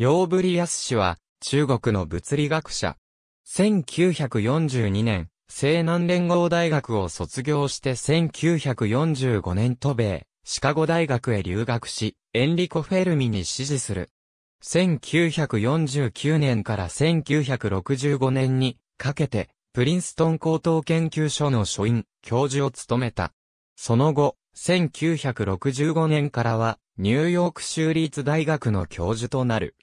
ヨーブリアス氏は、中国の物理学者。1942年、西南連合大学を卒業して1945年渡米、シカゴ大学へ留学し、エンリコ・フェルミに支持する。1949年から1965年にかけて、プリンストン高等研究所の所員、教授を務めた。その後、1965年からは、ニューヨーク州立大学の教授となる。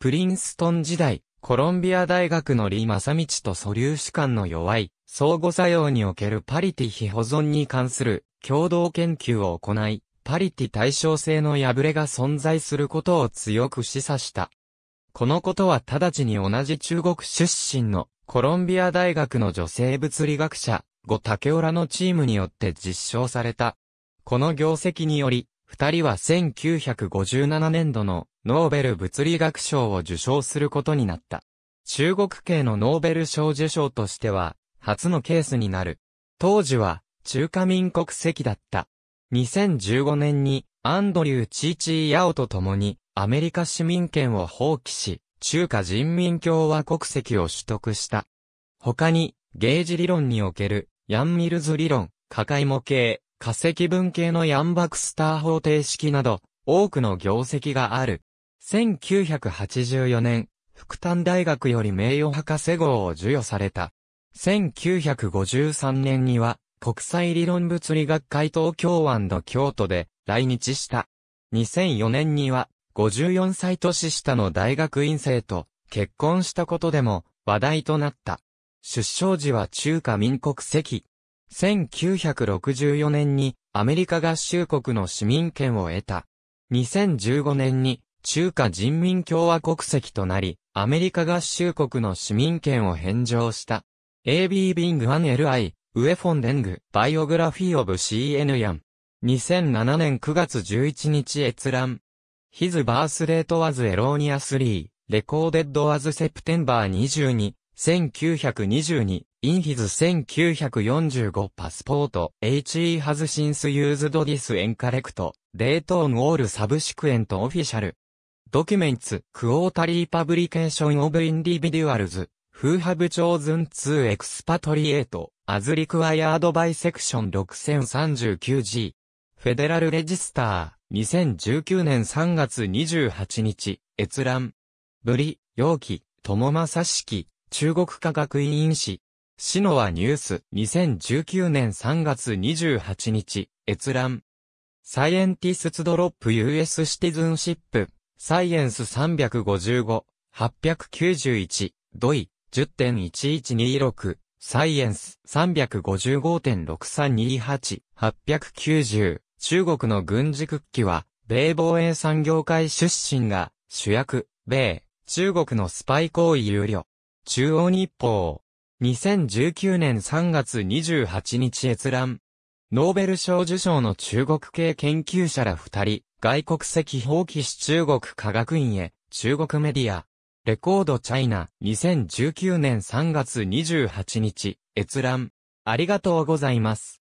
プリンストン時代、コロンビア大学の李正道と素粒子間の弱い、相互作用におけるパリティ非保存に関する共同研究を行い、パリティ対称性の破れが存在することを強く示唆した。このことは直ちに同じ中国出身のコロンビア大学の女性物理学者、後竹浦のチームによって実証された。この業績により、二人は1957年度のノーベル物理学賞を受賞することになった。中国系のノーベル賞受賞としては、初のケースになる。当時は、中華民国籍だった。2015年に、アンドリュー・チーチー・ヤオと共に、アメリカ市民権を放棄し、中華人民共和国籍を取得した。他に、ゲージ理論における、ヤンミルズ理論、加解模型、化石文系のヤンバクスター方程式など、多くの業績がある。1984年、福丹大学より名誉博士号を授与された。1953年には、国際理論物理学会東京湾の京都で来日した。2004年には、54歳年下の大学院生と結婚したことでも話題となった。出生時は中華民国籍。1964年にアメリカ合衆国の市民権を得た。2015年に中華人民共和国籍となり、アメリカ合衆国の市民権を返上した。AB Bing 1 LI、ウェフォンデング、バイオグラフィーオブ CN ヤン。2007年9月11日閲覧。His birth date was erroneously recorded as September 22, 1922インフィズ1945パスポート、HE ハズシンスユーズドディスエンカレクト、デートンウォールサブシクエントオフィシャル。ドキュメンツ、クオータリーパブリケーションオブインディビデュアルズ、フーハブチョーズンツーエクスパトリエート、アズリクワイアードバイセクション 6039G。フェデラルレジスター、2019年3月28日、閲覧。ブリ、容器、友正式、中国科学委員士。シノはニュース2019年3月28日、閲覧。サイエンティスツドロップ US シティズンシップ、サイエンス355、891、ドイ、10.1126、サイエンス355.6328、890、中国の軍事復帰は、米防衛産業界出身が、主役、米、中国のスパイ行為有料中央日報。2019年3月28日閲覧。ノーベル賞受賞の中国系研究者ら二人、外国籍放棄し中国科学院へ、中国メディア。レコードチャイナ、2019年3月28日、閲覧。ありがとうございます。